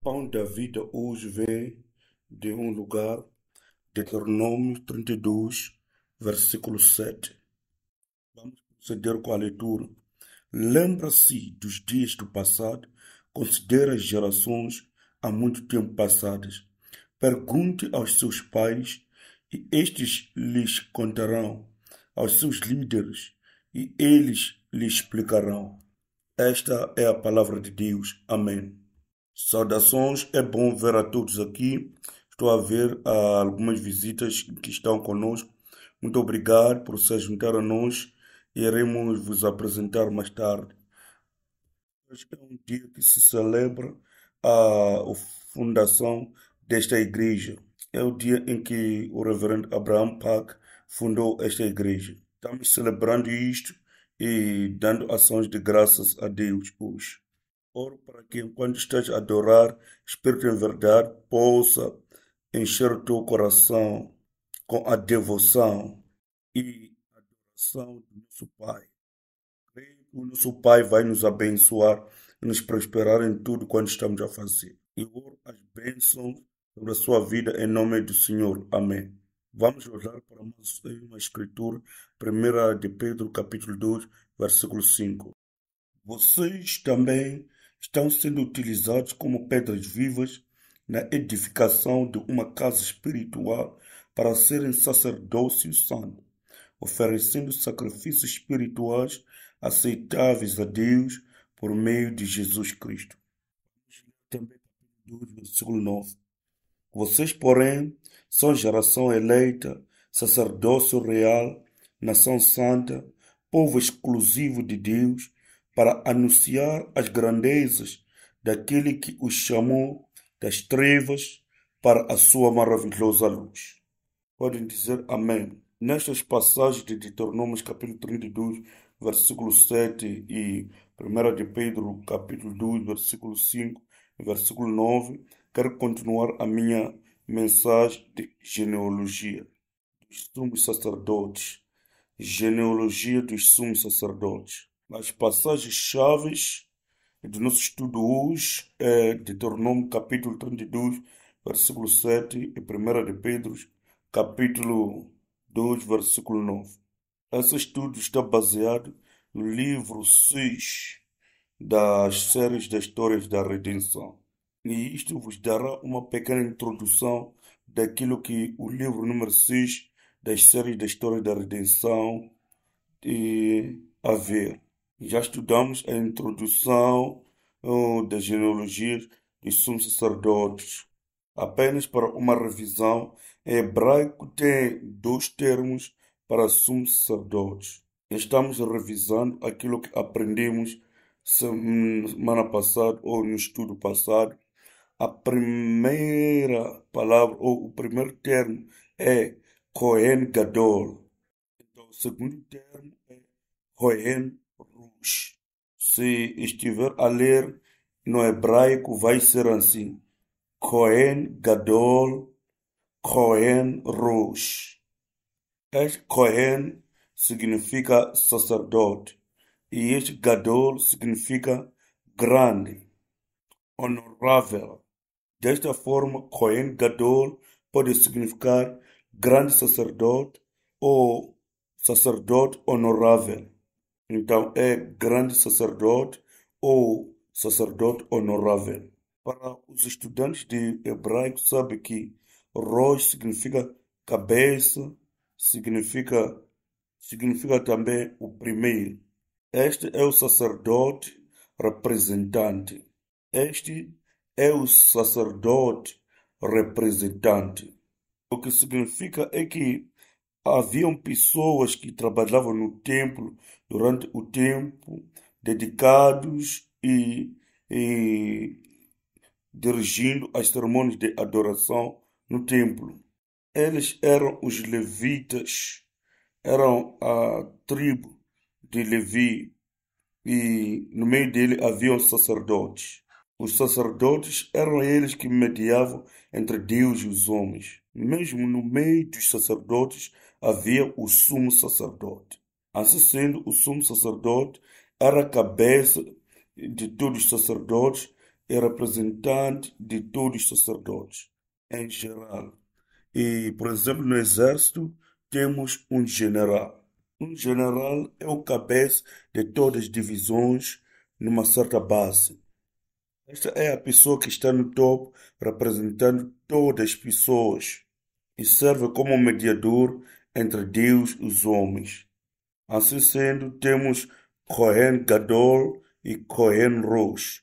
Pão da Vida hoje vem de um lugar, Deuteronômio 32, versículo 7. Vamos proceder com a leitura. Lembra-se dos dias do passado, considera as gerações há muito tempo passadas. Pergunte aos seus pais, e estes lhes contarão, aos seus líderes, e eles lhes explicarão. Esta é a palavra de Deus. Amém. Saudações, é bom ver a todos aqui. Estou a ver ah, algumas visitas que estão conosco. Muito obrigado por se juntar a nós. Iremos vos apresentar mais tarde. Hoje é um dia que se celebra ah, a fundação desta igreja. É o dia em que o reverendo Abraham Pack fundou esta igreja. Estamos celebrando isto e dando ações de graças a Deus hoje. Oro para que, enquanto estás a adorar, Espírito em verdade possa encher o teu coração com a devoção e a adoração do nosso Pai. Creio que o nosso Pai vai nos abençoar e nos prosperar em tudo quanto estamos a fazer. E oro as bênçãos sobre a sua vida em nome do Senhor. Amém. Vamos olhar para uma escritura, 1 de Pedro, capítulo 2, versículo 5. Vocês também estão sendo utilizados como pedras vivas na edificação de uma casa espiritual para serem sacerdócio santo, oferecendo sacrifícios espirituais aceitáveis a Deus por meio de Jesus Cristo. Também 2, versículo 9. Vocês, porém, são geração eleita, sacerdócio real, nação santa, povo exclusivo de Deus, para anunciar as grandezas daquele que os chamou das trevas para a sua maravilhosa luz. Podem dizer amém. Nestas passagens de Deuteronômio capítulo 32, versículo 7 e 1 de Pedro capítulo 2, versículo 5 e versículo 9, quero continuar a minha mensagem de genealogia dos sumos sacerdotes. Genealogia dos sumos sacerdotes. Mas passagens chaves do nosso estudo hoje é Deuteronômio capítulo 32, versículo 7 e 1 de Pedro capítulo 2, versículo 9. Esse estudo está baseado no livro 6 das séries das histórias da redenção. E isto vos dará uma pequena introdução daquilo que o livro número 6 das séries da história da redenção tem a ver. Já estudamos a introdução uh, das genealogias dos sumos sacerdotes. Apenas para uma revisão, em hebraico tem dois termos para sumos sacerdotes. Estamos revisando aquilo que aprendemos semana passada ou no estudo passado. A primeira palavra ou o primeiro termo é Cohen Gadol. Então, o segundo termo é Cohen se estiver a ler no hebraico, vai ser assim: Cohen Gadol, Cohen Rosh. Este Cohen significa sacerdote e este Gadol significa grande, honorável. Desta forma, Cohen Gadol pode significar grande sacerdote ou sacerdote honorável. Então, é grande sacerdote ou sacerdote honorável. Para os estudantes de hebraico, sabe que Rosh significa cabeça, significa, significa também o primeiro. Este é o sacerdote representante. Este é o sacerdote representante. O que significa é que haviam pessoas que trabalhavam no templo durante o tempo, dedicados e, e dirigindo as cerimônias de adoração no templo. Eles eram os levitas, eram a tribo de Levi, e no meio dele haviam sacerdotes. Os sacerdotes eram eles que mediavam entre Deus e os homens mesmo no meio dos sacerdotes havia o sumo sacerdote. Assim sendo, o sumo sacerdote era a cabeça de todos os sacerdotes e representante de todos os sacerdotes em geral. E, por exemplo, no exército temos um general. Um general é o cabeça de todas as divisões numa certa base. Esta é a pessoa que está no topo representando todas as pessoas e serve como mediador entre Deus e os homens. Assim sendo, temos Cohen Gadol e Cohen Rosh.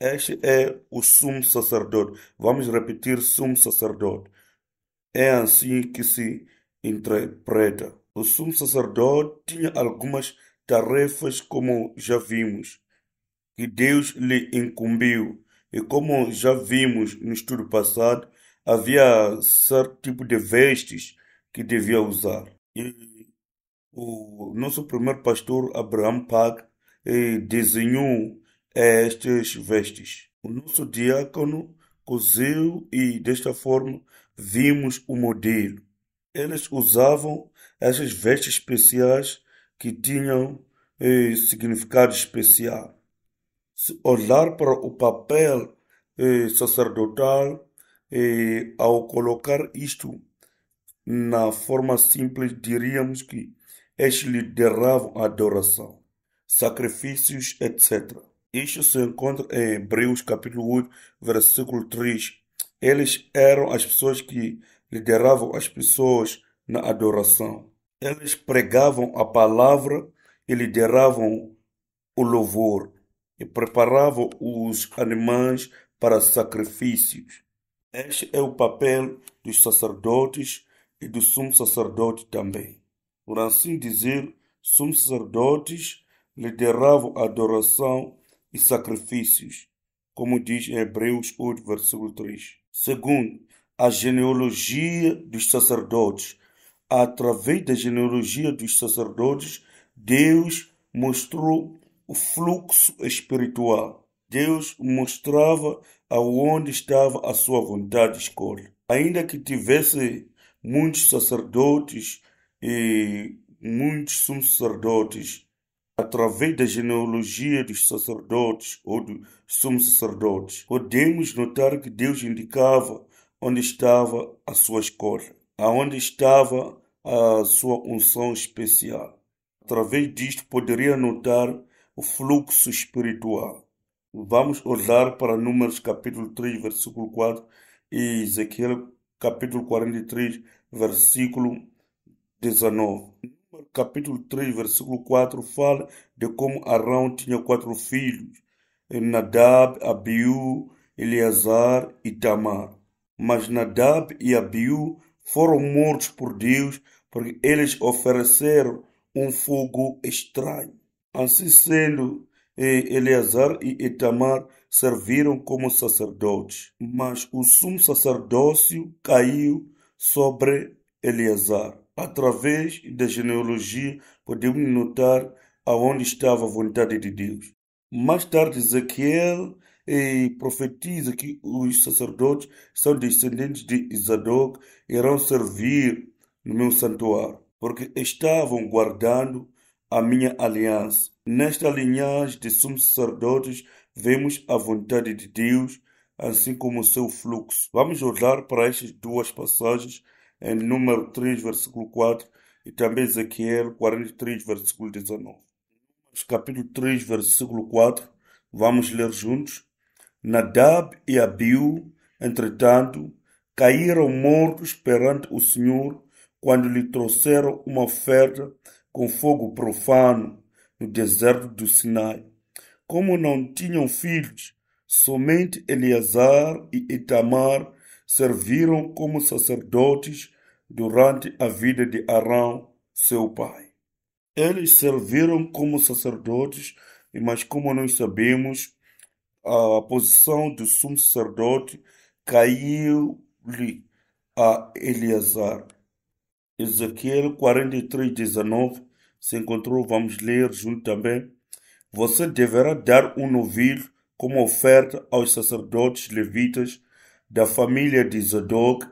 Este é o sumo sacerdote. Vamos repetir: sumo sacerdote. É assim que se interpreta. O sumo sacerdote tinha algumas tarefas, como já vimos, que Deus lhe incumbiu. E como já vimos no estudo passado, havia certo tipo de vestes que devia usar. E o nosso primeiro pastor, Abraham Pag, eh, desenhou estas vestes. O nosso diácono coziu e, desta forma, vimos o modelo. Eles usavam essas vestes especiais que tinham eh, significado especial. Se olhar para o papel eh, sacerdotal e, eh, ao colocar isto na forma simples, diríamos que eles lhe a adoração, sacrifícios, etc. Isto se encontra em Hebreus capítulo 8, versículo 3. Eles eram as pessoas que lideravam as pessoas na adoração. Eles pregavam a palavra e lideravam o louvor e preparavam os animais para sacrifícios. Este é o papel dos sacerdotes e do sumo sacerdote também. Por assim dizer, sumos sacerdotes lideravam adoração e sacrifícios, como diz em Hebreus 8, versículo 3. Segundo, a genealogia dos sacerdotes. Através da genealogia dos sacerdotes, Deus mostrou o fluxo espiritual Deus mostrava aonde estava a sua vontade de escolha. Ainda que tivesse muitos sacerdotes e muitos sumos sacerdotes, através da genealogia dos sacerdotes ou dos sumos sacerdotes, podemos notar que Deus indicava onde estava a sua escolha, aonde estava a sua unção especial. Através disto poderia notar o fluxo espiritual. Vamos olhar para Números capítulo 3, versículo 4 e Ezequiel capítulo 43, versículo 19. Números capítulo 3, versículo 4 fala de como Arão tinha quatro filhos: Nadab, Abiú, Eleazar e Tamar. Mas Nadab e Abiú foram mortos por Deus porque eles ofereceram um fogo estranho. Assim sendo, e Eleazar e Itamar serviram como sacerdotes, mas o sumo sacerdócio caiu sobre Eleazar. Através da genealogia, podemos notar aonde estava a vontade de Deus. Mais tarde, Ezequiel e profetiza que os sacerdotes são descendentes de Isadoc e irão servir no meu santuário, porque estavam guardando a minha aliança. Nesta linhagem de sumos sacerdotes, vemos a vontade de Deus, assim como o seu fluxo. Vamos olhar para estas duas passagens, em número 3, versículo 4, e também Ezequiel 43, versículo 19. Capítulo 3, versículo 4, vamos ler juntos. Nadab e Abiu, entretanto, caíram mortos perante o Senhor quando lhe trouxeram uma oferta com fogo profano no deserto do Sinai. Como não tinham filhos, somente Eleazar e Itamar serviram como sacerdotes durante a vida de Arão, seu pai. Eles serviram como sacerdotes, mas como nós sabemos, a posição do sumo sacerdote caiu-lhe a Eleazar. Ezequiel 43, 19. Se encontrou, vamos ler junto também. Você deverá dar um novilho como oferta aos sacerdotes levitas da família de Zadok,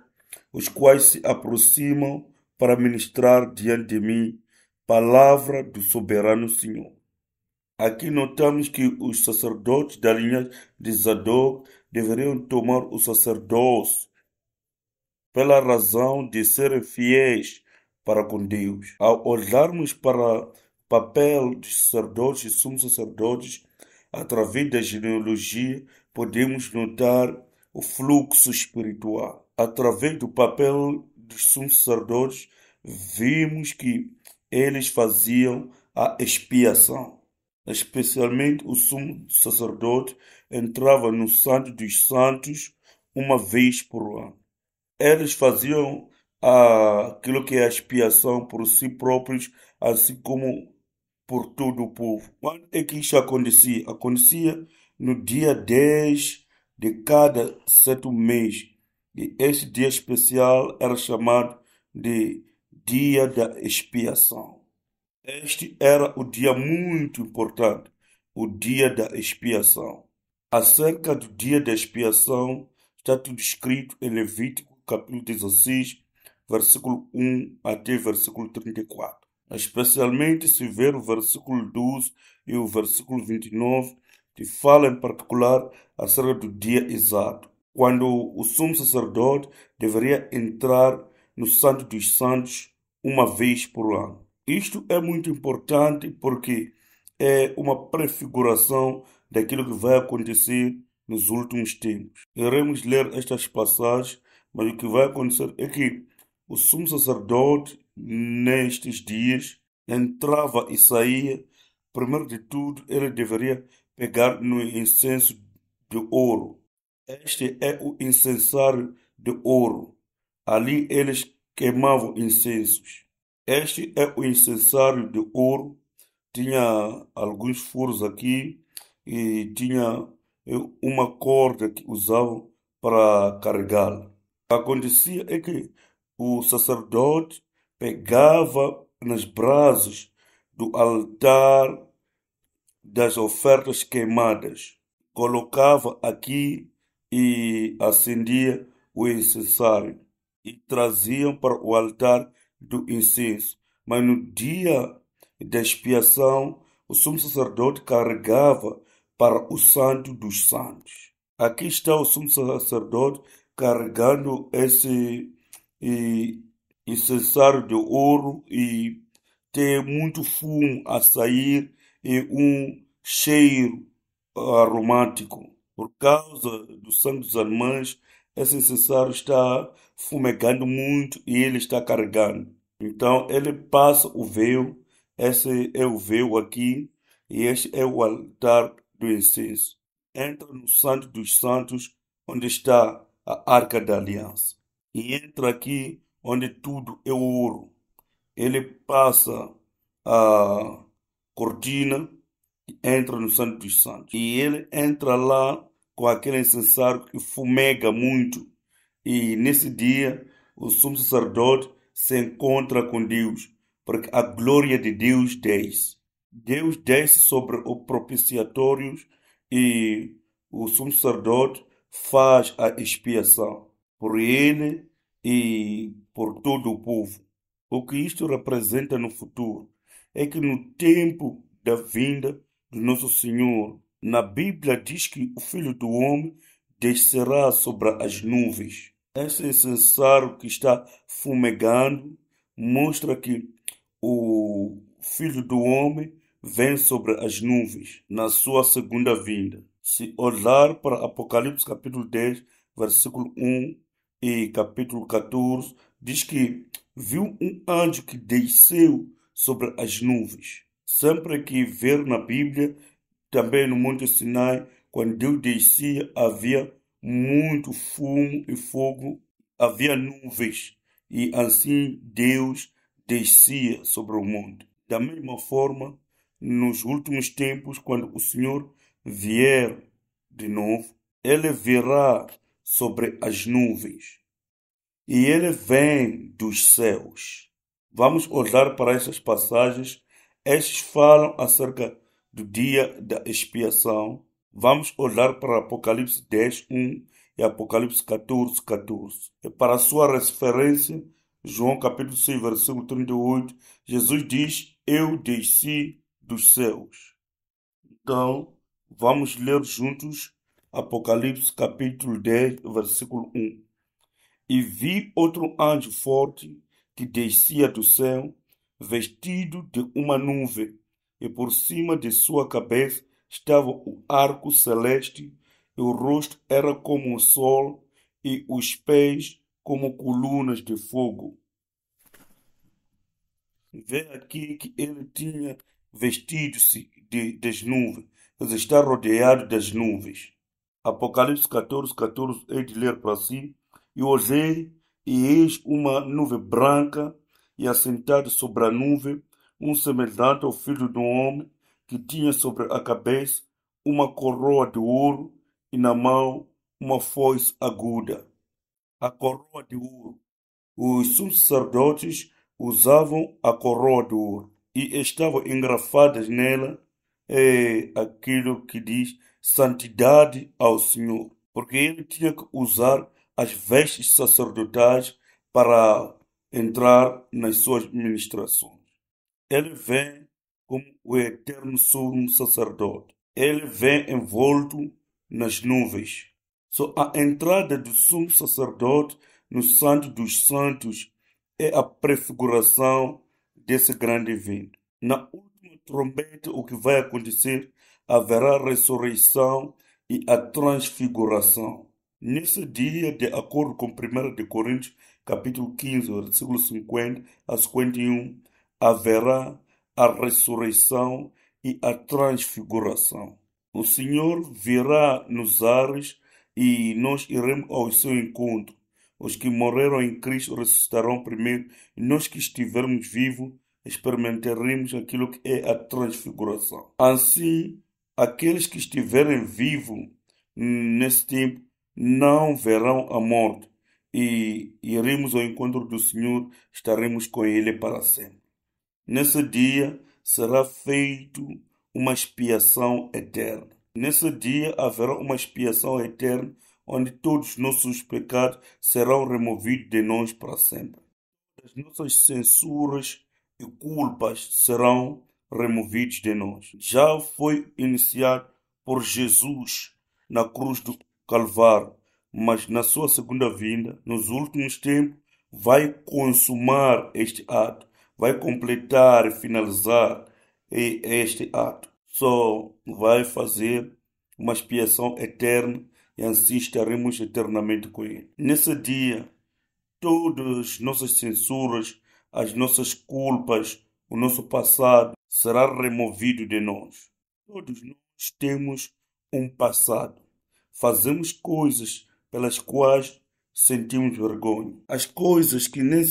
os quais se aproximam para ministrar diante de mim palavra do soberano Senhor. Aqui notamos que os sacerdotes da linha de Zadok deveriam tomar o sacerdócio pela razão de serem fiéis para com Deus. Ao olharmos para o papel dos sacerdotes e sumos sacerdotes, através da genealogia, podemos notar o fluxo espiritual. Através do papel dos sumos sacerdotes, vimos que eles faziam a expiação. Especialmente o sumo sacerdote entrava no Santo dos Santos uma vez por ano. Eles faziam ah, aquilo que é a expiação por si próprios, assim como por todo o povo. Quando é que isso acontecia? Acontecia no dia 10 de cada sete mês. E este dia especial era chamado de Dia da Expiação. Este era o dia muito importante, o Dia da Expiação. Acerca do Dia da Expiação, está tudo escrito em Levítico capítulo 16, versículo 1 até versículo 34. Especialmente se ver o versículo 12 e o versículo 29, que fala em particular acerca do dia exato, quando o sumo sacerdote deveria entrar no Santo dos Santos uma vez por ano. Isto é muito importante porque é uma prefiguração daquilo que vai acontecer nos últimos tempos. Iremos ler estas passagens mas o que vai acontecer é que o sumo sacerdote, nestes dias, entrava e saía. Primeiro de tudo, ele deveria pegar no incenso de ouro. Este é o incensário de ouro. Ali eles queimavam incensos. Este é o incensário de ouro. Tinha alguns furos aqui e tinha eh, uma corda que usavam para carregá-lo. Acontecia é que o sacerdote pegava nas brasas do altar das ofertas queimadas, colocava aqui e acendia o incensário e traziam para o altar do incenso. Mas no dia da expiação, o sumo sacerdote carregava para o santo dos santos. Aqui está o sumo sacerdote carregando esse e, de ouro e tem muito fumo a sair e um cheiro aromático. Ah, Por causa do sangue dos animais, esse incensário está fumegando muito e ele está carregando. Então ele passa o véu, esse é o véu aqui, e este é o altar do incenso. Entra no Santo dos Santos, onde está a arca da aliança. E entra aqui onde tudo é ouro. Ele passa a cortina e entra no Santo dos Santos. E ele entra lá com aquele incensário que fumega muito. E nesse dia, o sumo sacerdote se encontra com Deus, porque a glória de Deus desce. Deus desce sobre o propiciatório e o sumo sacerdote faz a expiação por ele e por todo o povo. O que isto representa no futuro é que no tempo da vinda do nosso Senhor, na Bíblia diz que o Filho do Homem descerá sobre as nuvens. Esse incensário que está fumegando mostra que o Filho do Homem vem sobre as nuvens na sua segunda vinda. Se olhar para Apocalipse capítulo 10, versículo 1 e capítulo 14, diz que viu um anjo que desceu sobre as nuvens. Sempre que ver na Bíblia, também no Monte Sinai, quando Deus descia, havia muito fumo e fogo, havia nuvens, e assim Deus descia sobre o mundo. Da mesma forma, nos últimos tempos, quando o Senhor vier de novo, ele virá sobre as nuvens e ele vem dos céus. Vamos olhar para essas passagens. Estes falam acerca do dia da expiação. Vamos olhar para Apocalipse 10, 1 e Apocalipse 14, 14. E para a sua referência, João capítulo 6, versículo 38, Jesus diz, Eu desci dos céus. Então, Vamos ler juntos Apocalipse capítulo 10, versículo 1. E vi outro anjo forte que descia do céu, vestido de uma nuvem, e por cima de sua cabeça estava o arco celeste, e o rosto era como o sol, e os pés como colunas de fogo. Vê aqui que ele tinha vestido-se de, das nuvens está rodeado das nuvens. Apocalipse 14, 14, hei de ler para si. E olhei, e eis uma nuvem branca, e assentado sobre a nuvem, um semelhante ao filho do homem, que tinha sobre a cabeça uma coroa de ouro e na mão uma foice aguda. A coroa de ouro. Os sacerdotes usavam a coroa de ouro e estavam engrafadas nela é aquilo que diz santidade ao Senhor, porque ele tinha que usar as vestes sacerdotais para entrar nas suas ministrações. Ele vem como o eterno sumo sacerdote. Ele vem envolto nas nuvens. Só a entrada do sumo sacerdote no Santo dos Santos é a prefiguração desse grande evento. Na trombeta o que vai acontecer, haverá ressurreição e a transfiguração. Nesse dia, de acordo com 1 Coríntios, capítulo 15, versículo 50 a 51, haverá a ressurreição e a transfiguração. O Senhor virá nos ares e nós iremos ao seu encontro. Os que morreram em Cristo ressuscitarão primeiro, e nós que estivermos vivos experimentaremos aquilo que é a transfiguração. Assim, aqueles que estiverem vivos nesse tempo não verão a morte e iremos ao encontro do Senhor, estaremos com Ele para sempre. Nesse dia será feito uma expiação eterna. Nesse dia haverá uma expiação eterna onde todos os nossos pecados serão removidos de nós para sempre. As nossas censuras e culpas serão removidos de nós. Já foi iniciado por Jesus na cruz do Calvário, mas na sua segunda vinda, nos últimos tempos, vai consumar este ato, vai completar e finalizar este ato. Só vai fazer uma expiação eterna e assim estaremos eternamente com Ele. Nesse dia, todas nossas censuras as nossas culpas, o nosso passado será removido de nós. Todos nós temos um passado. Fazemos coisas pelas quais sentimos vergonha. As coisas que nem,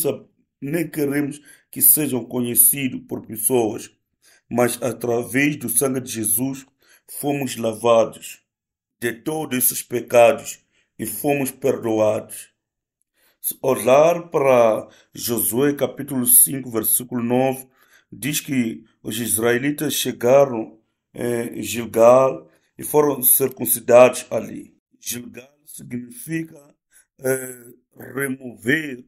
nem queremos que sejam conhecidas por pessoas, mas através do sangue de Jesus fomos lavados de todos esses pecados e fomos perdoados. Se olhar para Josué capítulo 5, versículo 9, diz que os israelitas chegaram eh, em Gilgal e foram circuncidados ali. Gilgal significa é, remover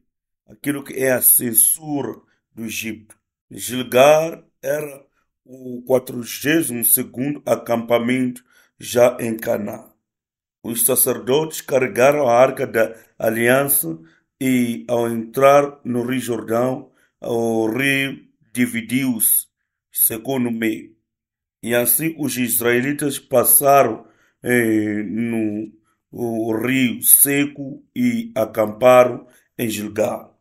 aquilo que é a censura do Egito. Gilgal era o 42º acampamento já em Canaã. Os sacerdotes carregaram a arca da aliança e ao entrar no Rio Jordão, o rio dividiu-se, secou no meio. E assim os israelitas passaram eh, no o rio seco e acamparam em Gilgal.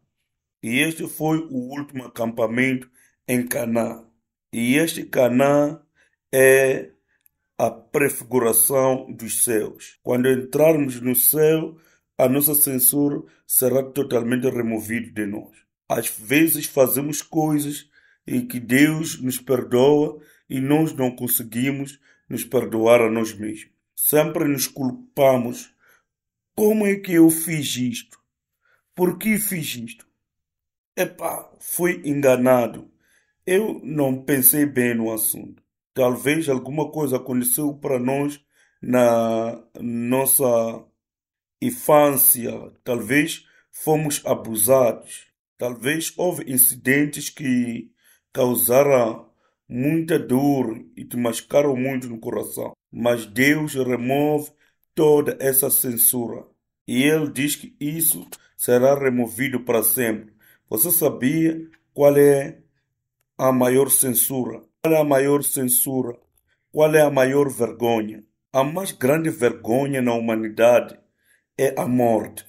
E este foi o último acampamento em Canaã. E este Canaã é a prefiguração dos céus. Quando entrarmos no céu, a nossa censura será totalmente removido de nós. Às vezes fazemos coisas em que Deus nos perdoa e nós não conseguimos nos perdoar a nós mesmos. Sempre nos culpamos. Como é que eu fiz isto? Por que fiz isto? Epá, fui enganado. Eu não pensei bem no assunto. Talvez alguma coisa aconteceu para nós na nossa infância, talvez fomos abusados, talvez houve incidentes que causaram muita dor e te machucaram muito no coração. Mas Deus remove toda essa censura e Ele diz que isso será removido para sempre. Você sabia qual é a maior censura? Qual é a maior censura? Qual é a maior vergonha? A mais grande vergonha na humanidade é a morte.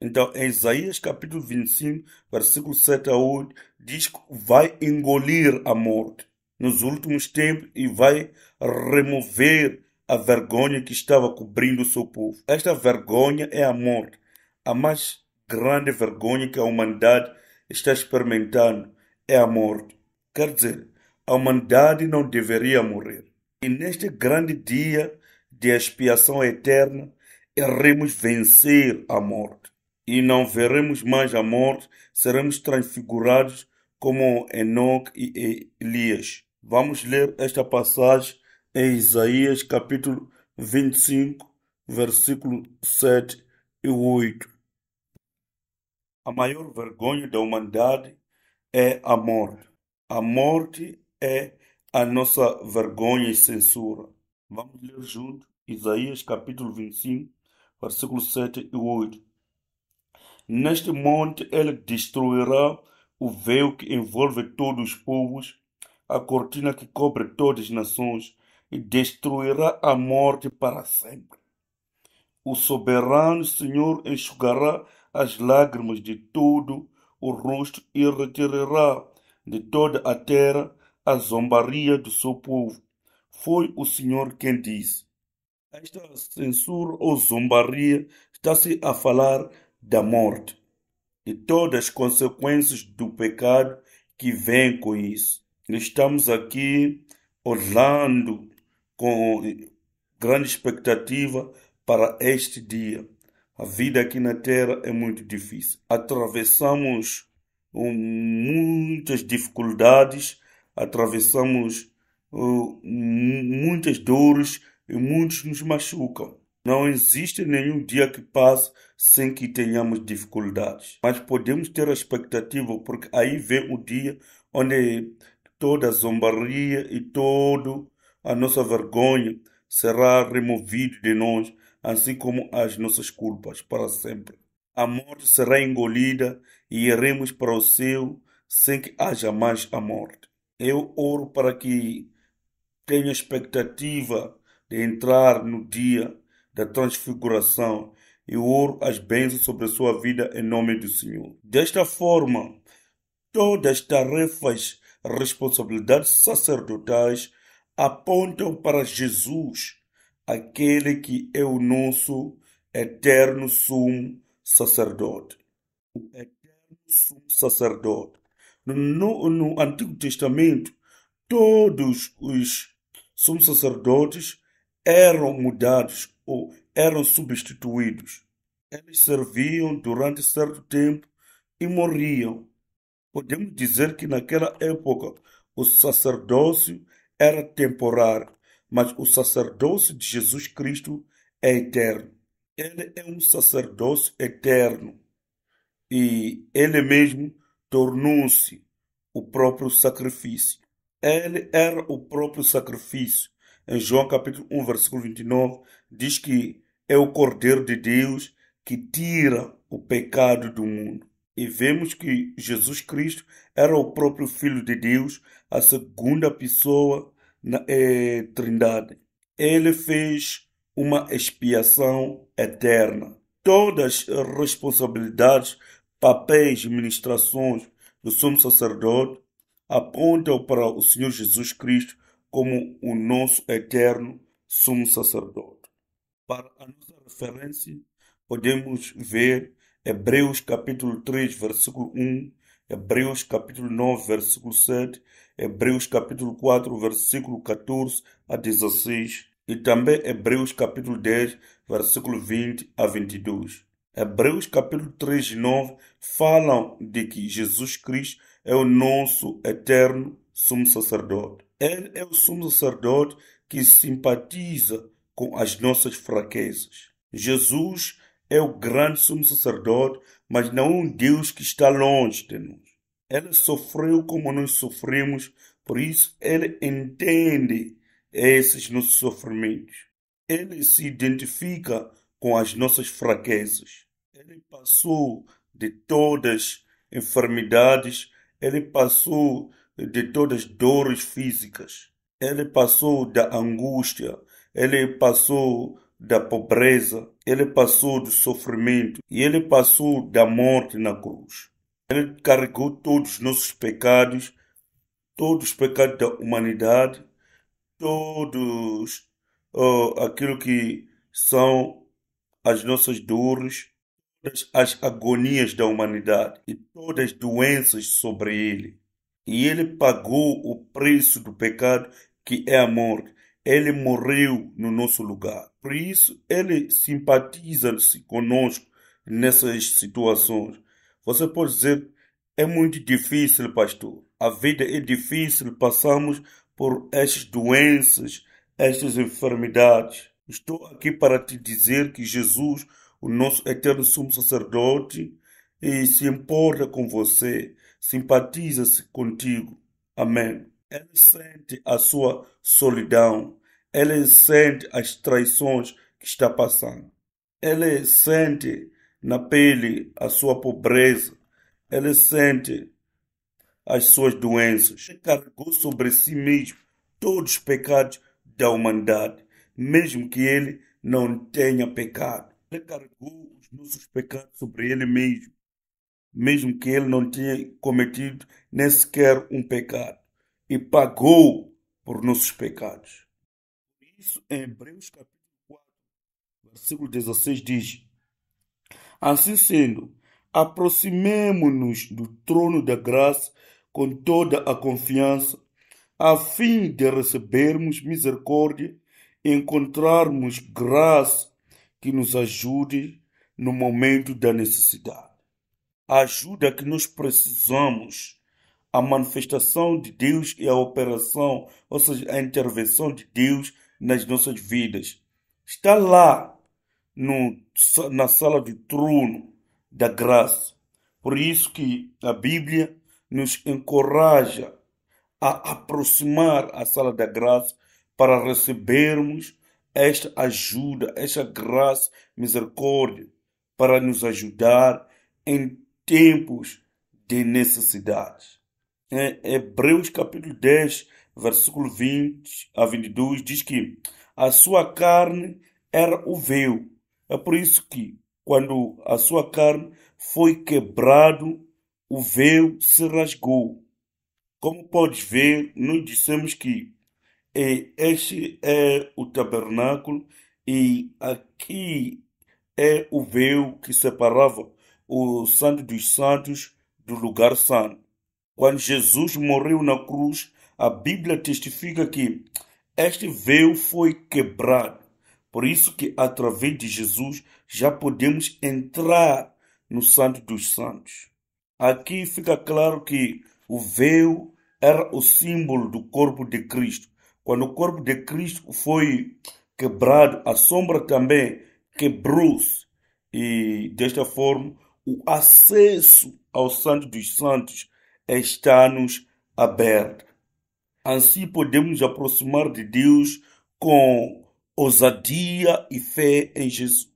Então, em Isaías capítulo 25, versículo 7 a 8, diz que vai engolir a morte nos últimos tempos e vai remover a vergonha que estava cobrindo o seu povo. Esta vergonha é a morte, a mais grande vergonha que a humanidade está experimentando é a morte. Quer dizer, a humanidade não deveria morrer. E neste grande dia de expiação eterna, iremos vencer a morte. E não veremos mais a morte, seremos transfigurados como Enoch e Elias. Vamos ler esta passagem em Isaías capítulo 25, versículo 7 e 8. A maior vergonha da humanidade é a morte. A morte é a nossa vergonha e censura. Vamos ler junto Isaías capítulo 25, versículo 7 e 8. Neste monte ele destruirá o véu que envolve todos os povos, a cortina que cobre todas as nações, e destruirá a morte para sempre. O soberano Senhor enxugará as lágrimas de todo o rosto e retirará de toda a terra a zombaria do seu povo. Foi o Senhor quem disse. Esta censura ou zombaria está-se a falar da morte e todas as consequências do pecado que vem com isso. Estamos aqui olhando com grande expectativa para este dia. A vida aqui na Terra é muito difícil. Atravessamos muitas dificuldades, atravessamos uh, muitas dores, e muitos nos machucam. Não existe nenhum dia que passe sem que tenhamos dificuldades, mas podemos ter a expectativa, porque aí vem o dia onde toda a zombaria e toda a nossa vergonha será removido de nós, assim como as nossas culpas para sempre. A morte será engolida e iremos para o céu sem que haja mais a morte. Eu oro para que tenha expectativa de entrar no dia da transfiguração e ouro as bênçãos sobre a sua vida em nome do Senhor. Desta forma, todas as tarefas, responsabilidades sacerdotais apontam para Jesus, aquele que é o nosso eterno sumo sacerdote. O eterno sumo sacerdote. No, no, no Antigo Testamento, todos os sumos sacerdotes eram mudados ou eram substituídos. Eles serviam durante certo tempo e morriam. Podemos dizer que naquela época o sacerdócio era temporário, mas o sacerdócio de Jesus Cristo é eterno. Ele é um sacerdócio eterno e ele mesmo tornou-se o próprio sacrifício. Ele era o próprio sacrifício em João capítulo 1, versículo 29, diz que é o Cordeiro de Deus que tira o pecado do mundo. E vemos que Jesus Cristo era o próprio Filho de Deus, a segunda pessoa na eh, Trindade. Ele fez uma expiação eterna. Todas as responsabilidades, papéis, ministrações do sumo sacerdote apontam para o Senhor Jesus Cristo como o nosso eterno sumo sacerdote. Para a nossa referência, podemos ver Hebreus capítulo 3, versículo 1, Hebreus capítulo 9, versículo 7, Hebreus capítulo 4, versículo 14 a 16 e também Hebreus capítulo 10, versículo 20 a 22. Hebreus capítulo 3 e 9 falam de que Jesus Cristo é o nosso eterno sumo sacerdote. Ele é o sumo sacerdote que simpatiza com as nossas fraquezas. Jesus é o grande sumo sacerdote, mas não um Deus que está longe de nós. Ele sofreu como nós sofremos, por isso ele entende esses nossos sofrimentos. Ele se identifica com as nossas fraquezas. Ele passou de todas as enfermidades, ele passou de todas as dores físicas. Ele passou da angústia, ele passou da pobreza, ele passou do sofrimento e ele passou da morte na cruz. Ele carregou todos os nossos pecados, todos os pecados da humanidade, todos uh, aquilo que são as nossas dores, todas as agonias da humanidade e todas as doenças sobre ele e ele pagou o preço do pecado, que é a morte. Ele morreu no nosso lugar. Por isso, ele simpatiza-se conosco nessas situações. Você pode dizer, é muito difícil, pastor. A vida é difícil, passamos por estas doenças, estas enfermidades. Estou aqui para te dizer que Jesus, o nosso eterno sumo sacerdote, eh, se importa com você simpatiza-se contigo. Amém. Ele sente a sua solidão. Ele sente as traições que está passando. Ele sente na pele a sua pobreza. Ele sente as suas doenças. Ele carregou sobre si mesmo todos os pecados da humanidade, mesmo que ele não tenha pecado. Ele carregou os nossos pecados sobre ele mesmo mesmo que ele não tenha cometido nem sequer um pecado, e pagou por nossos pecados. Isso em Hebreus capítulo 4, versículo 16 diz: Assim sendo, aproximemo-nos do trono da graça com toda a confiança, a fim de recebermos misericórdia e encontrarmos graça que nos ajude no momento da necessidade a ajuda que nós precisamos, a manifestação de Deus e a operação, ou seja, a intervenção de Deus nas nossas vidas. Está lá no, na sala do trono da graça. Por isso que a Bíblia nos encoraja a aproximar a sala da graça para recebermos esta ajuda, esta graça, misericórdia, para nos ajudar em tempos de necessidade. Em é, Hebreus capítulo 10, versículo 20 a 22 diz que a sua carne era o véu. É por isso que quando a sua carne foi quebrado, o véu se rasgou. Como podes ver, nós dissemos que é, este é o tabernáculo e aqui é o véu que separava o Santo dos Santos do lugar santo. Quando Jesus morreu na cruz, a Bíblia testifica que este véu foi quebrado. Por isso que através de Jesus já podemos entrar no Santo dos Santos. Aqui fica claro que o véu era o símbolo do corpo de Cristo. Quando o corpo de Cristo foi quebrado, a sombra também quebrou-se. E desta forma, o acesso ao Santo dos Santos está-nos aberto. Assim podemos aproximar de Deus com ousadia e fé em Jesus.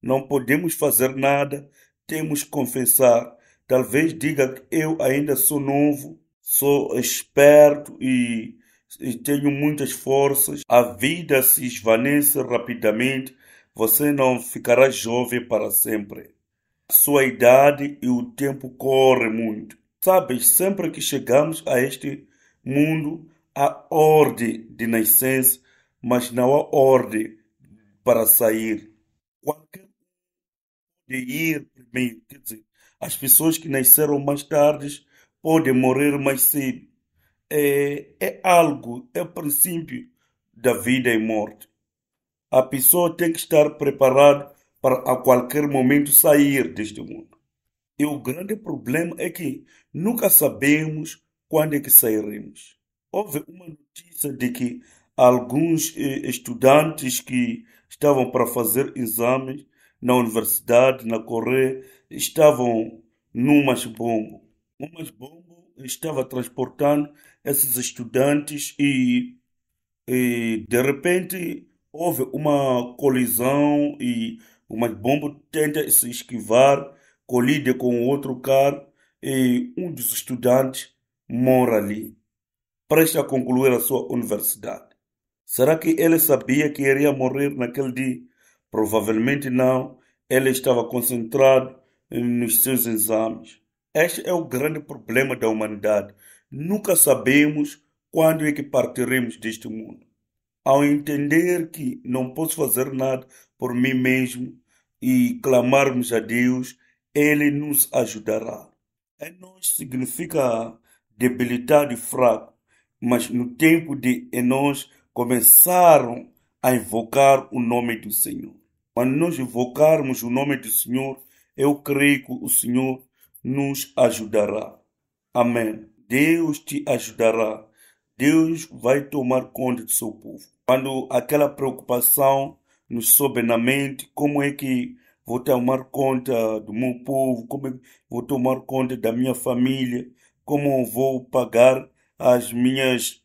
Não podemos fazer nada, temos que confessar. Talvez diga que eu ainda sou novo, sou esperto e, e tenho muitas forças. A vida se esvanece rapidamente, você não ficará jovem para sempre sua idade e o tempo corre muito. Sabes, sempre que chegamos a este mundo, há ordem de nascença, mas não há ordem para sair. Qualquer de ir primeiro, quer dizer, as pessoas que nasceram mais tarde podem morrer mais cedo. É, é algo, é o princípio da vida e morte. A pessoa tem que estar preparada para a qualquer momento sair deste mundo. E o grande problema é que nunca sabemos quando é que sairemos. Houve uma notícia de que alguns eh, estudantes que estavam para fazer exames na universidade, na Coreia, estavam numas bombo. Umas bombo estava transportando esses estudantes e, e de repente houve uma colisão e o Mabombo tenta se esquivar, colide com outro carro e um dos estudantes mora ali, presta a concluir a sua universidade. Será que ele sabia que iria morrer naquele dia? Provavelmente não. Ele estava concentrado nos seus exames. Este é o grande problema da humanidade. Nunca sabemos quando é que partiremos deste mundo. Ao entender que não posso fazer nada por mim mesmo e clamarmos a Deus, Ele nos ajudará. Em nós significa debilitado e fraco, mas no tempo de Enos começaram a invocar o nome do Senhor. Quando nós invocarmos o nome do Senhor, eu creio que o Senhor nos ajudará. Amém. Deus te ajudará. Deus vai tomar conta do seu povo. Quando aquela preocupação nos sobe na mente como é que vou tomar conta do meu povo, como é que vou tomar conta da minha família, como vou pagar as minhas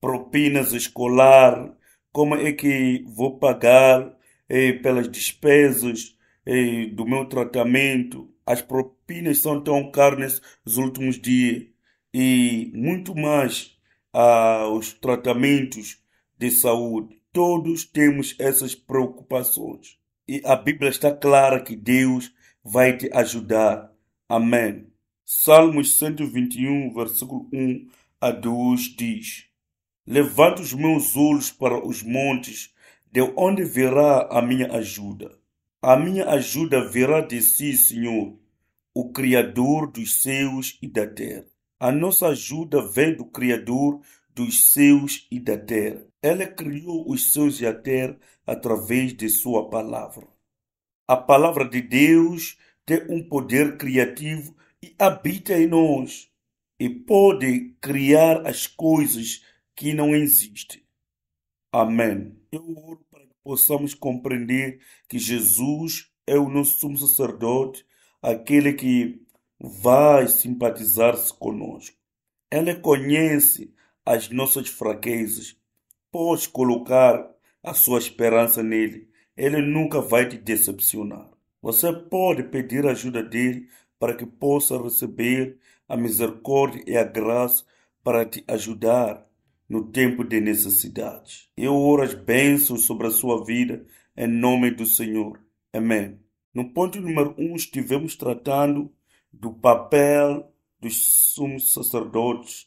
propinas escolar, como é que vou pagar eh, pelas despesas eh, do meu tratamento. As propinas são tão caras nos últimos dias e muito mais ah, os tratamentos de saúde. Todos temos essas preocupações. E a Bíblia está clara que Deus vai te ajudar. Amém. Salmos 121, versículo 1 a 2 diz: Levanto os meus olhos para os montes, de onde virá a minha ajuda? A minha ajuda virá de si, Senhor, o Criador dos céus e da terra. A nossa ajuda vem do Criador dos céus e da terra. Ela criou os céus e a terra através de sua palavra. A palavra de Deus tem um poder criativo e habita em nós e pode criar as coisas que não existem. Amém. Eu oro para que possamos compreender que Jesus é o nosso sumo sacerdote, aquele que vai simpatizar-se conosco. Ela conhece as nossas fraquezas, podes colocar a sua esperança nele. Ele nunca vai te decepcionar. Você pode pedir a ajuda dele para que possa receber a misericórdia e a graça para te ajudar no tempo de necessidade. Eu oro as bênçãos sobre a sua vida em nome do Senhor. Amém. No ponto número 1, um, estivemos tratando do papel dos sumos sacerdotes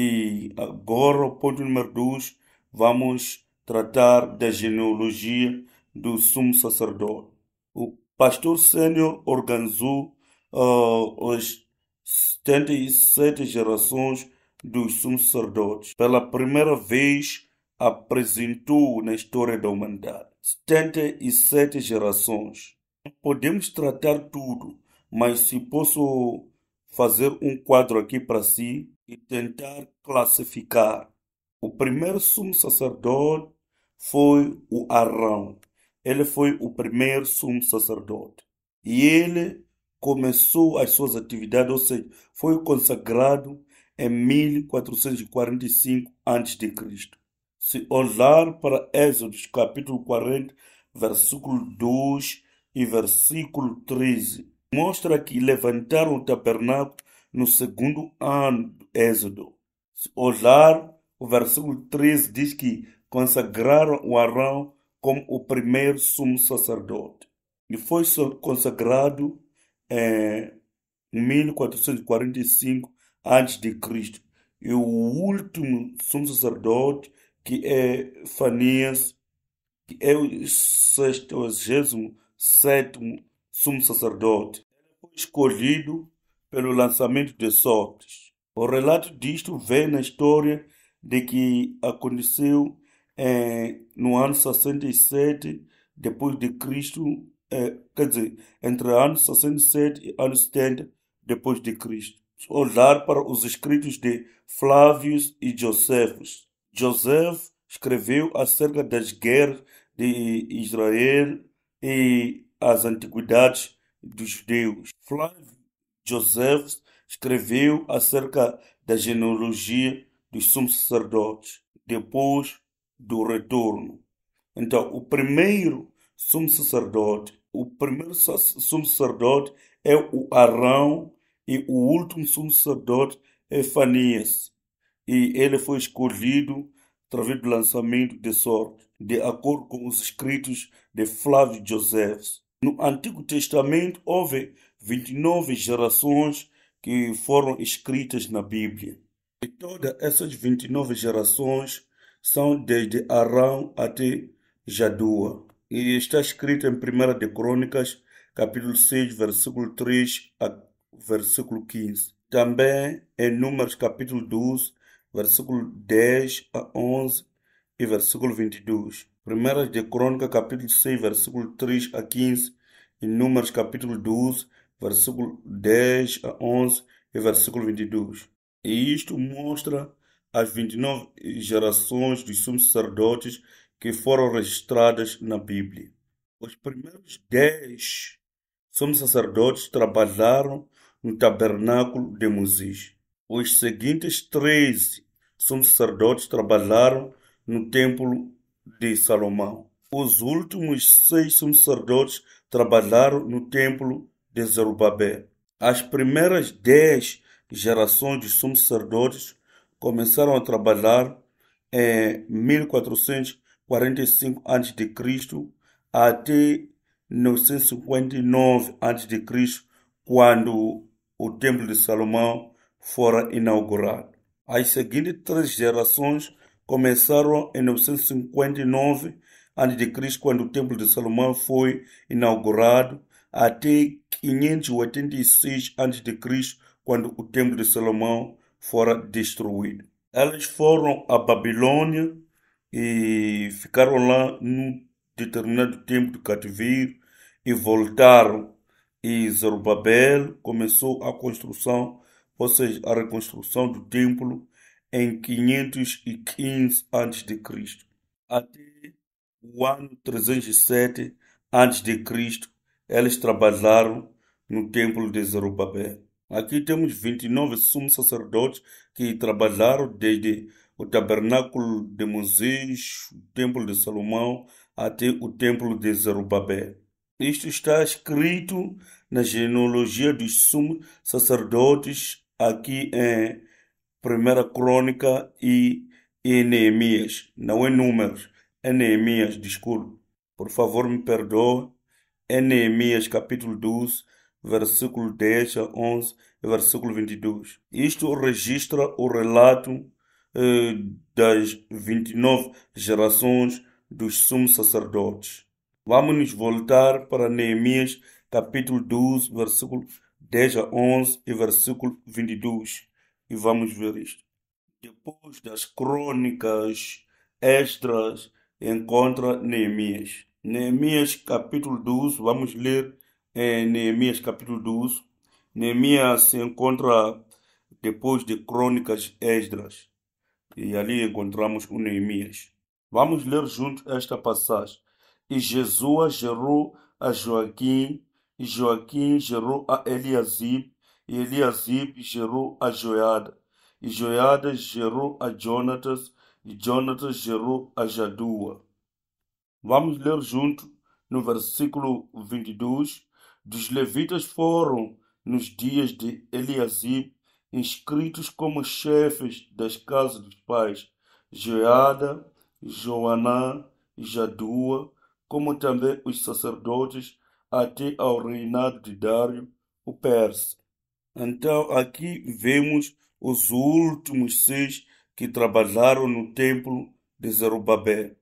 e agora, o ponto número 2, vamos tratar da genealogia do sumo sacerdote. O pastor sênior organizou uh, as 77 gerações dos sumos sacerdotes. Pela primeira vez, apresentou na história da humanidade 77 gerações. Podemos tratar tudo, mas se posso fazer um quadro aqui para si, e tentar classificar. O primeiro sumo sacerdote foi o Arão. Ele foi o primeiro sumo sacerdote. E ele começou as suas atividades, ou seja, foi consagrado em 1445 a.C. Se olhar para Êxodo capítulo 40, versículo 2 e versículo 13, mostra que levantaram o tabernáculo no segundo ano Êxodo. Se olhar, o versículo 13 diz que consagraram o Arão como o primeiro sumo sacerdote. E foi consagrado é, em 1445 a.C. E o último sumo sacerdote, que é Fanias, que é o 67 sumo sacerdote, foi escolhido pelo lançamento de sortes. O relato disto vem na história de que aconteceu eh, no ano 67 depois de Cristo, eh, quer dizer, entre ano 67 e ano 70 depois de Cristo. Olhar para os escritos de Flávios e Josefos. Joseph escreveu acerca das guerras de Israel e as antiguidades dos judeus. Flávio Josephus escreveu acerca da genealogia dos sumos sacerdotes depois do retorno. Então, o primeiro sumo sacerdote, o primeiro sumo sacerdote é o Arão e o último sumo sacerdote é Fanias. E ele foi escolhido através do lançamento de sorte, de acordo com os escritos de Flávio José. No Antigo Testamento houve 29 gerações que foram escritas na Bíblia. E todas essas 29 gerações são desde Arão até Jadua. E está escrito em 1 de Crônicas, capítulo 6, versículo 3 a versículo 15. Também em Números, capítulo 12, versículo 10 a 11 e versículo 22. 1 de Crônicas, capítulo 6, versículo 3 a 15 e Números, capítulo 12, versículo 10 a 11 e versículo 22. E isto mostra as 29 gerações dos sumos sacerdotes que foram registradas na Bíblia. Os primeiros 10 sumos sacerdotes trabalharam no tabernáculo de Moisés. Os seguintes 13 sumos sacerdotes trabalharam no templo de Salomão. Os últimos seis sumos sacerdotes trabalharam no templo de Zerubabé. As primeiras dez gerações de sumos sacerdotes começaram a trabalhar em 1445 a.C. até 959 a.C., quando o Templo de Salomão fora inaugurado. As seguintes três gerações começaram em 959 a.C., quando o Templo de Salomão foi inaugurado, até 586 a.C., quando o Templo de Salomão fora destruído. Elas foram à Babilônia e ficaram lá num determinado tempo de cativeiro e voltaram. E Zerubbabel começou a construção, ou seja, a reconstrução do templo em 515 a.C. até o ano 307 a.C., eles trabalharam no templo de Zorobabel. Aqui temos 29 sumos sacerdotes que trabalharam desde o tabernáculo de Moisés, o templo de Salomão, até o templo de Zorobabel. Isto está escrito na genealogia dos sumos sacerdotes aqui em Primeira Crônica e em Neemias. Não é Números, Enemias. Neemias, desculpe. Por favor, me perdoe em é Neemias capítulo 12, versículo 10 a 11 e versículo 22. Isto registra o relato eh, das 29 gerações dos sumos sacerdotes. Vamos nos voltar para Neemias capítulo 12, versículo 10 a 11 e versículo 22 e vamos ver isto. Depois das crônicas extras, encontra Neemias. Neemias capítulo 12, vamos ler é, Neemias capítulo 12. Neemias se encontra depois de Crônicas Esdras. E ali encontramos o Neemias. Vamos ler junto esta passagem. E Jesus gerou a Joaquim, e Joaquim gerou a Eliasib, e Eliasib gerou a Joiada, e Joiada gerou a Jonatas, e Jonatas gerou a Jadua. Vamos ler junto no versículo 22. Dos levitas foram, nos dias de Eliasib, inscritos como chefes das casas dos pais, Jeada, Joanã, Jadua, como também os sacerdotes, até ao reinado de Dário, o persa. Então aqui vemos os últimos seis que trabalharam no templo de Zerubabel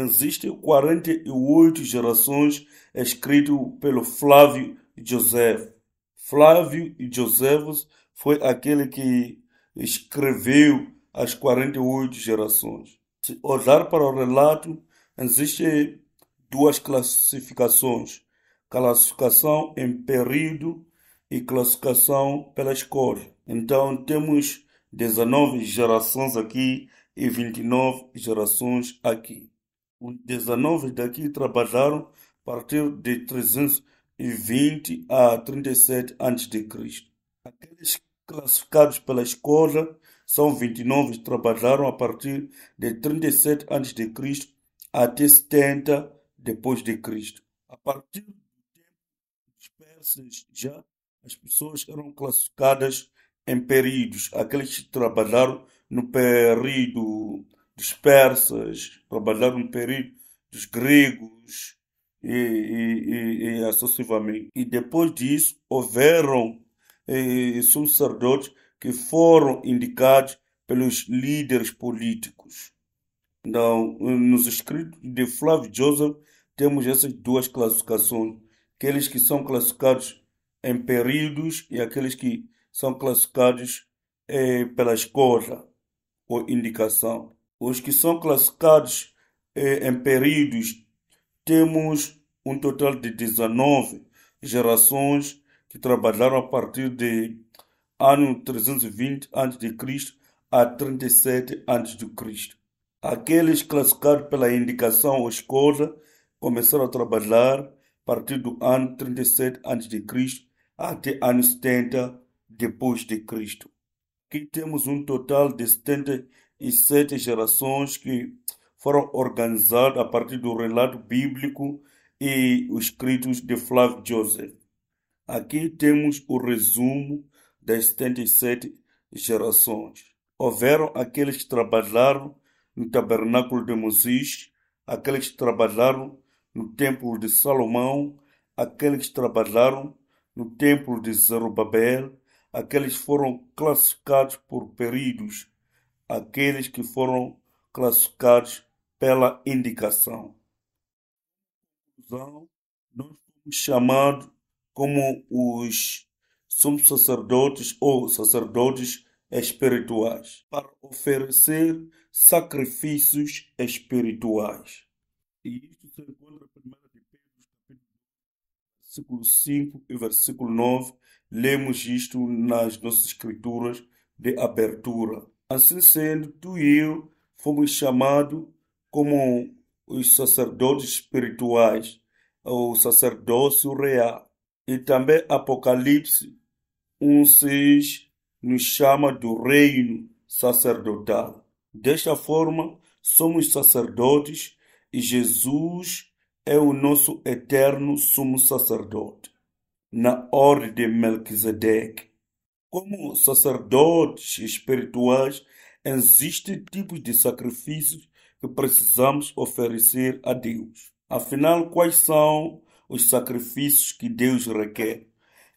existem 48 gerações escrito pelo Flávio José. Flávio José foi aquele que escreveu as 48 gerações. Se olhar para o relato, existem duas classificações: classificação em período e classificação pela escola. Então, temos 19 gerações aqui e 29 gerações aqui. 19 daqui trabalharam a partir de 320 a 37 a.C. Aqueles classificados pela escola são 29 que trabalharam a partir de 37 a.C. até 70 depois de Cristo. A partir do tempo dos persas já as pessoas eram classificadas em períodos, aqueles que trabalharam no período dos persas, trabalharam no período dos gregos e, e, e, e sucessivamente. E depois disso, houveram eh, sacerdotes que foram indicados pelos líderes políticos. Então, nos escritos de Flávio Joseph, temos essas duas classificações: aqueles que são classificados em períodos e aqueles que são classificados eh, pela escola ou indicação. Os que são classificados eh, em períodos, temos um total de 19 gerações que trabalharam a partir de ano 320 a.C. a 37 a.C. Aqueles classificados pela indicação ou escola começaram a trabalhar a partir do ano 37 a.C. até ano 70 depois de Cristo. Aqui temos um total de 70 e sete gerações que foram organizadas a partir do relato bíblico e os escritos de Flávio Joseph. Aqui temos o resumo das 77 gerações. Houveram aqueles que trabalharam no tabernáculo de Moisés, aqueles que trabalharam no templo de Salomão, aqueles que trabalharam no templo de Zerubabel, aqueles foram classificados por períodos aqueles que foram classificados pela indicação. Então, nós somos chamados como os somos sacerdotes ou sacerdotes espirituais para oferecer sacrifícios espirituais. E isto se encontra em 1 de Pedro, versículo 5 e versículo 9. Lemos isto nas nossas escrituras de abertura. Assim sendo, tu e eu fomos chamados como os sacerdotes espirituais, o sacerdócio real. E também Apocalipse 1,6 nos chama do reino sacerdotal. Desta forma, somos sacerdotes e Jesus é o nosso eterno sumo sacerdote, na ordem de Melquisedeque. Como sacerdotes espirituais, existem tipos de sacrifícios que precisamos oferecer a Deus. Afinal, quais são os sacrifícios que Deus requer?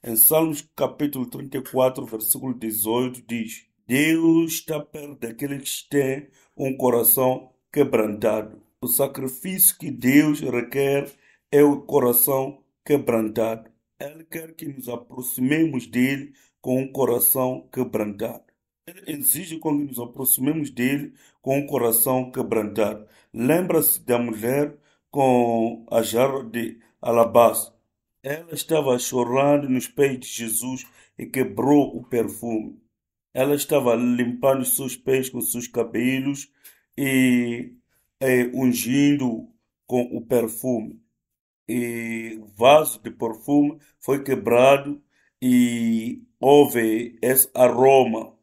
Em Salmos capítulo 34, versículo 18 diz: Deus está perto daqueles que têm um coração quebrantado. O sacrifício que Deus requer é o coração quebrantado. Ele quer que nos aproximemos dele com um coração quebrantado. Ele exige que nos aproximemos dele com um coração quebrantado. Lembra-se da mulher com a jarra de alabastro. Ela estava chorando nos pés de Jesus e quebrou o perfume. Ela estava limpando seus pés com seus cabelos e, e ungindo com o perfume. E o vaso de perfume foi quebrado e houve esse aroma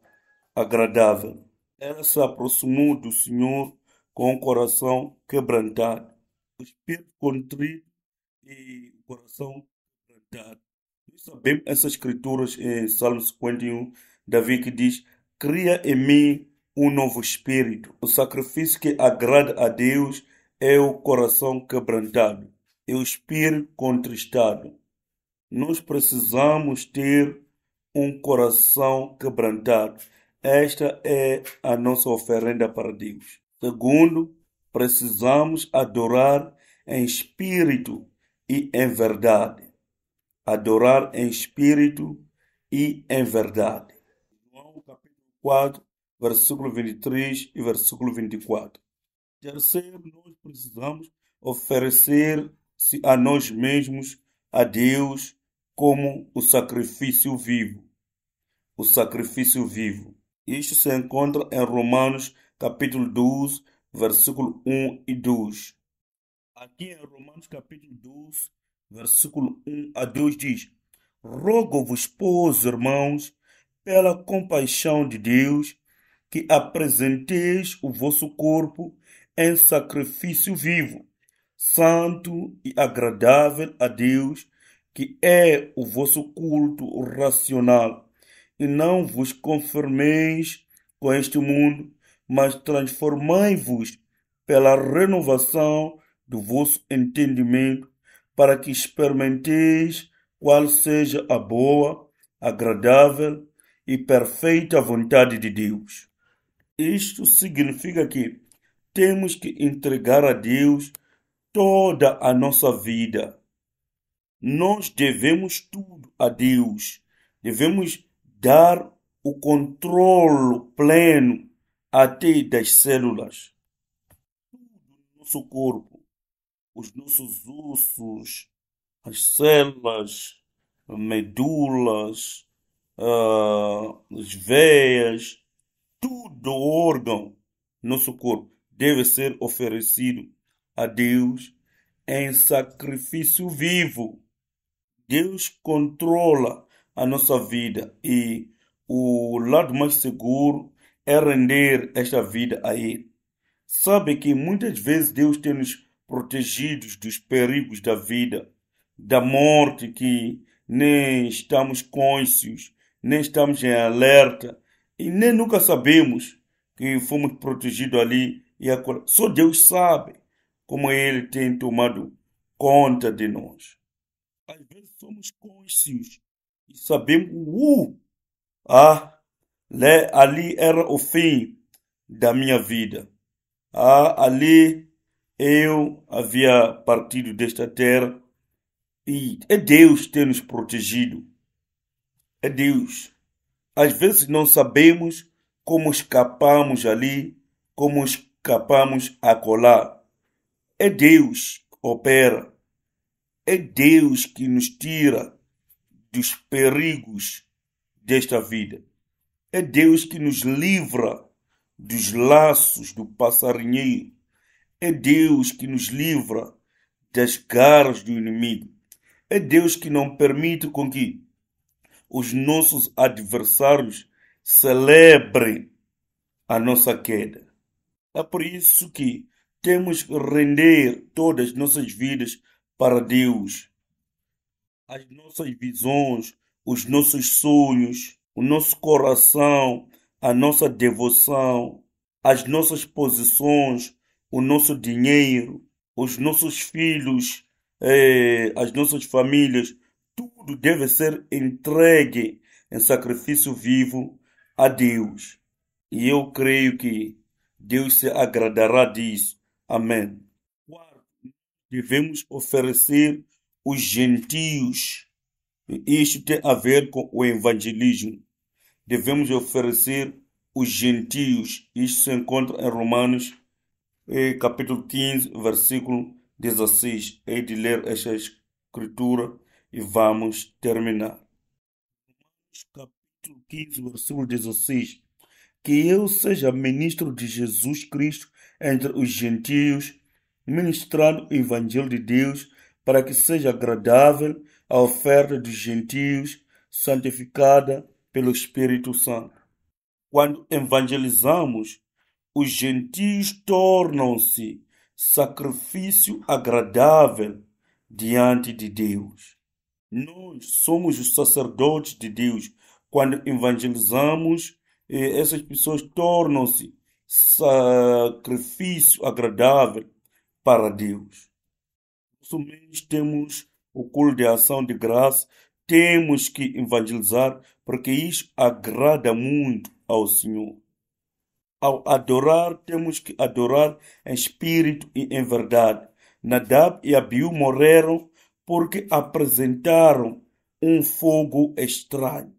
agradável. Ela se aproximou do Senhor com o coração quebrantado, o espírito contrito e o coração quebrantado. Nós sabemos essas escrituras em eh, Salmo 51, Davi que diz: Cria em mim um novo espírito. O sacrifício que agrada a Deus é o coração quebrantado, é o espírito contristado. Nós precisamos ter um coração quebrantado. Esta é a nossa oferenda para Deus. Segundo, precisamos adorar em espírito e em verdade. Adorar em espírito e em verdade. João capítulo 4, versículo 23 e versículo 24. Terceiro, nós precisamos oferecer-se a nós mesmos, a Deus, como o sacrifício vivo. O sacrifício vivo. Isto se encontra em Romanos capítulo 12, versículo 1 e 2. Aqui em Romanos capítulo 12, versículo 1 a 2 diz: Rogo-vos, pois, irmãos, pela compaixão de Deus, que apresenteis o vosso corpo em sacrifício vivo, santo e agradável a Deus, que é o vosso culto racional, e não vos confirmeis com este mundo, mas transformai-vos pela renovação do vosso entendimento, para que experimenteis qual seja a boa, agradável e perfeita vontade de Deus. Isto significa que temos que entregar a Deus toda a nossa vida nós devemos tudo a Deus. Devemos dar o controle pleno até das células. Nosso corpo, os nossos ossos, as células, medulas, uh, ah, as veias, todo órgão, nosso corpo, deve ser oferecido a Deus em sacrifício vivo Deus controla a nossa vida e o lado mais seguro é render esta vida a Ele. Sabe que muitas vezes Deus tem nos protegido dos perigos da vida, da morte que nem estamos conscientes, nem estamos em alerta e nem nunca sabemos que fomos protegidos ali e Só Deus sabe como Ele tem tomado conta de nós às vezes somos conscientes e sabemos uh, ah, né, ali era o fim da minha vida. Ah, ali eu havia partido desta terra e é Deus ter nos protegido. É Deus. Às vezes não sabemos como escapamos ali, como escapamos a colar. É Deus que opera. É Deus que nos tira dos perigos desta vida. É Deus que nos livra dos laços do passarinheiro. É Deus que nos livra das garras do inimigo. É Deus que não permite com que os nossos adversários celebrem a nossa queda. É por isso que temos que render todas as nossas vidas para Deus. As nossas visões, os nossos sonhos, o nosso coração, a nossa devoção, as nossas posições, o nosso dinheiro, os nossos filhos, eh, as nossas famílias, tudo deve ser entregue em sacrifício vivo a Deus. E eu creio que Deus se agradará disso. Amém devemos oferecer os gentios. Isto tem a ver com o evangelismo. Devemos oferecer os gentios. Isto se encontra em Romanos, eh, capítulo 15, versículo 16. Hei de ler esta escritura e vamos terminar. Romanos, capítulo 15, versículo 16. Que eu seja ministro de Jesus Cristo entre os gentios ministrando o Evangelho de Deus para que seja agradável a oferta dos gentios, santificada pelo Espírito Santo. Quando evangelizamos, os gentios tornam-se sacrifício agradável diante de Deus. Nós somos os sacerdotes de Deus. Quando evangelizamos, eh, essas pessoas tornam-se sacrifício agradável para Deus. Nosso menos temos o culto de ação de graça, temos que evangelizar, porque isso agrada muito ao Senhor. Ao adorar, temos que adorar em espírito e em verdade. Nadab e Abiú morreram porque apresentaram um fogo estranho.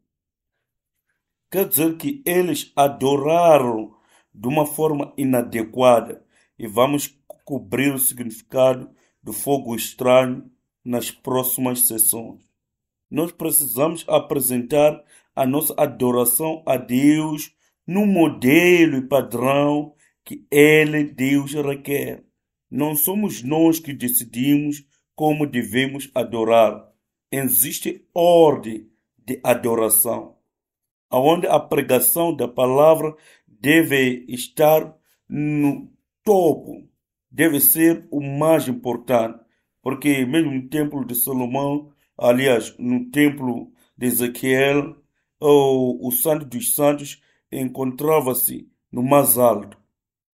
Quer dizer que eles adoraram de uma forma inadequada. E vamos cobrir o significado do fogo estranho nas próximas sessões. Nós precisamos apresentar a nossa adoração a Deus no modelo e padrão que Ele, Deus, requer. Não somos nós que decidimos como devemos adorar. Existe ordem de adoração, onde a pregação da palavra deve estar no topo deve ser o mais importante, porque mesmo no templo de Salomão, aliás, no templo de Ezequiel, o, o santo dos santos encontrava-se no mais alto.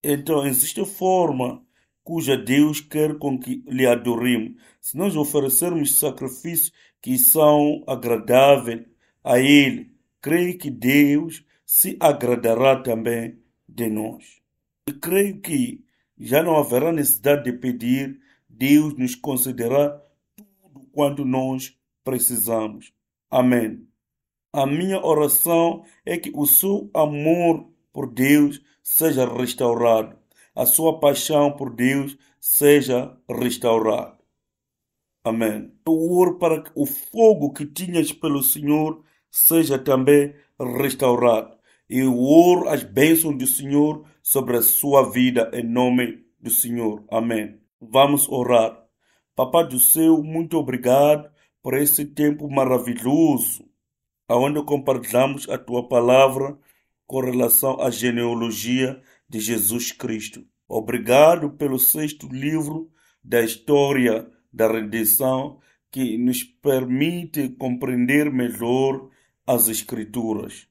Então, existe forma cuja Deus quer com que lhe adoremos. Se nós oferecermos sacrifícios que são agradáveis a Ele, creio que Deus se agradará também de nós. E creio que já não haverá necessidade de pedir, Deus nos concederá tudo quanto nós precisamos. Amém. A minha oração é que o seu amor por Deus seja restaurado, a sua paixão por Deus seja restaurada. Amém. Eu oro para que o fogo que tinhas pelo Senhor seja também restaurado e ouro as bênçãos do Senhor sobre a sua vida, em nome do Senhor. Amém. Vamos orar. Papai do céu, muito obrigado por esse tempo maravilhoso, onde compartilhamos a tua palavra com relação à genealogia de Jesus Cristo. Obrigado pelo sexto livro da história da redenção que nos permite compreender melhor as Escrituras.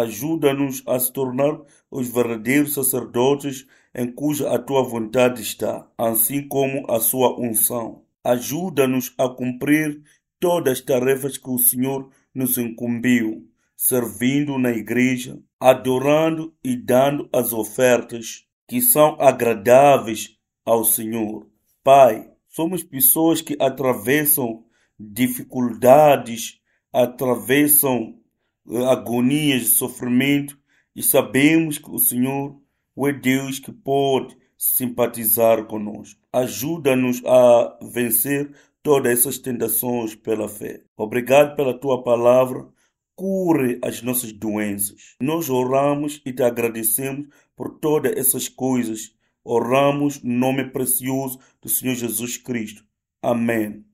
Ajuda-nos a se tornar os verdadeiros sacerdotes em cuja a tua vontade está, assim como a sua unção. Ajuda-nos a cumprir todas as tarefas que o Senhor nos incumbiu, servindo na igreja, adorando e dando as ofertas que são agradáveis ao Senhor. Pai, somos pessoas que atravessam dificuldades, atravessam eh, agonias de sofrimento e sabemos que o Senhor é Deus que pode simpatizar conosco. Ajuda-nos a vencer todas essas tentações pela fé. Obrigado pela tua palavra. Cure as nossas doenças. Nós oramos e te agradecemos por todas essas coisas. Oramos no nome precioso do Senhor Jesus Cristo. Amém.